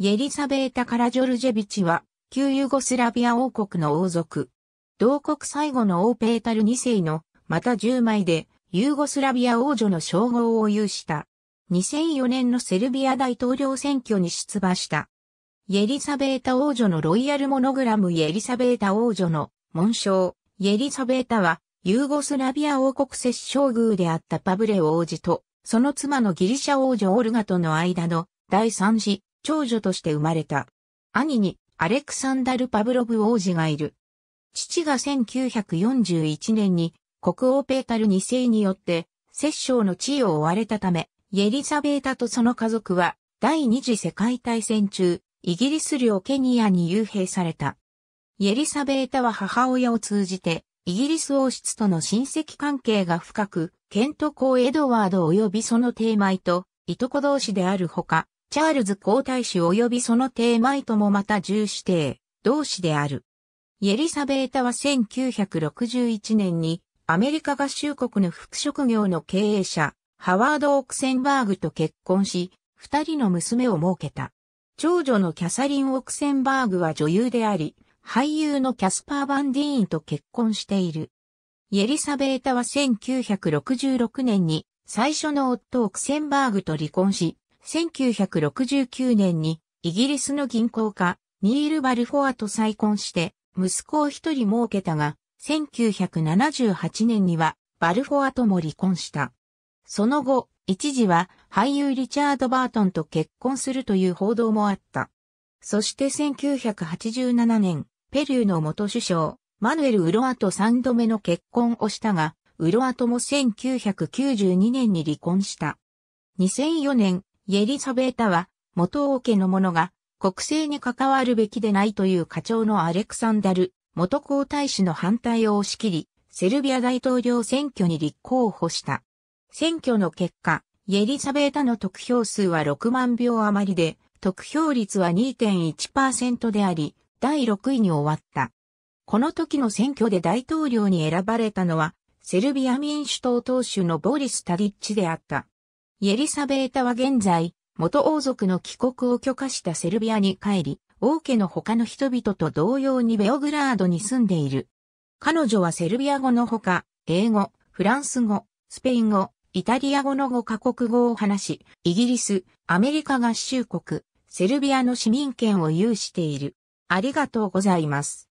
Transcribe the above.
イエリサベータ・カラジョルジェビチは、旧ユーゴスラビア王国の王族。同国最後の王ペータル2世の、また10枚で、ユーゴスラビア王女の称号を有した。2004年のセルビア大統領選挙に出馬した。イエリサベータ王女のロイヤルモノグラムイエリサベータ王女の紋章、イエリサベータは、ユーゴスラビア王国摂政宮であったパブレ王子と、その妻のギリシャ王女オルガとの間の第三次長女として生まれた。兄にアレクサンダル・パブロブ王子がいる。父が1941年に国王ペータル2世によって摂政の地位を追われたため、エリザベータとその家族は第二次世界大戦中、イギリス領ケニアに幽閉された。エリザベータは母親を通じて、イギリス王室との親戚関係が深く、ケント公エドワード及びその帝米と、いとこ同士であるほか、チャールズ皇太子及びその帝マイトもまた重視帝、同士である。イエリサベータは1961年にアメリカ合衆国の副職業の経営者、ハワード・オクセンバーグと結婚し、二人の娘を設けた。長女のキャサリン・オクセンバーグは女優であり、俳優のキャスパー・バンディーンと結婚している。イエリサベータは1966年に最初の夫オクセンバーグと離婚し、1969年にイギリスの銀行家、ニール・バルフォアと再婚して、息子を一人設けたが、1978年にはバルフォアとも離婚した。その後、一時は俳優リチャード・バートンと結婚するという報道もあった。そして1987年、ペルーの元首相、マヌエル・ウロアと3度目の結婚をしたが、ウロアとも1992年に離婚した。2004年、イエリサベータは、元王家の者が、国政に関わるべきでないという課長のアレクサンダル、元皇太子の反対を押し切り、セルビア大統領選挙に立候補した。選挙の結果、イエリサベータの得票数は6万票余りで、得票率は2.1%であり、第6位に終わった。この時の選挙で大統領に選ばれたのは、セルビア民主党党首のボリス・タディッチであった。イエリサベータは現在、元王族の帰国を許可したセルビアに帰り、王家の他の人々と同様にベオグラードに住んでいる。彼女はセルビア語のほか、英語、フランス語、スペイン語、イタリア語の5カ国語を話し、イギリス、アメリカ合衆国、セルビアの市民権を有している。ありがとうございます。